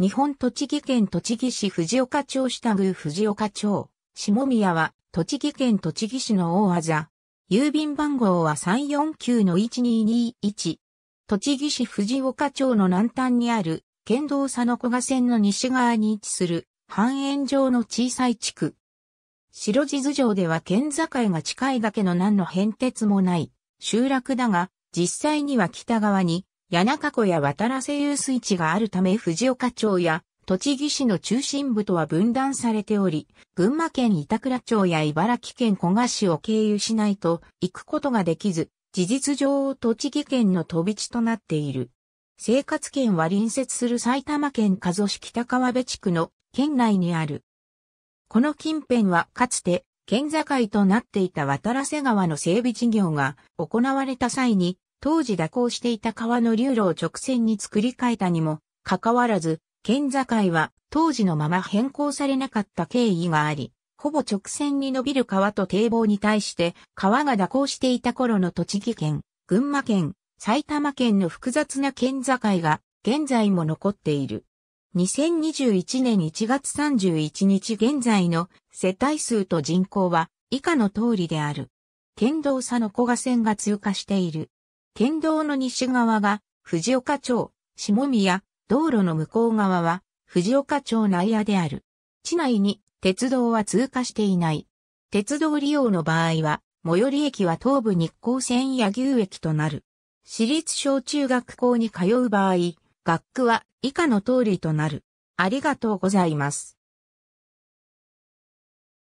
日本栃木県栃木市藤岡町下宮藤岡町。下宮は、栃木県栃木市の大字。郵便番号は349-1221。栃木市藤岡町の南端にある、県道佐野古賀線の西側に位置する、半円状の小さい地区。白地図上では県境が近いだけの何の変哲もない集落だが、実際には北側に谷中湖や渡良瀬遊水地があるため藤岡町や栃木市の中心部とは分断されており、群馬県板倉町や茨城県古河市を経由しないと行くことができず、事実上栃木県の飛び地となっている。生活圏は隣接する埼玉県加須市北川部地区の県内にある。この近辺はかつて県境となっていた渡良瀬川の整備事業が行われた際に当時蛇行していた川の流路を直線に作り変えたにも、かかわらず、県境は当時のまま変更されなかった経緯があり、ほぼ直線に伸びる川と堤防に対して川が蛇行していた頃の栃木県、群馬県、埼玉県の複雑な県境が現在も残っている。2021年1月31日現在の世帯数と人口は以下の通りである。県道佐の小賀線が通過している。県道の西側が藤岡町、下宮、道路の向こう側は藤岡町内野である。地内に鉄道は通過していない。鉄道利用の場合は、最寄り駅は東武日光線野牛駅となる。私立小中学校に通う場合、学区は以下の通りとなる。ありがとうございます。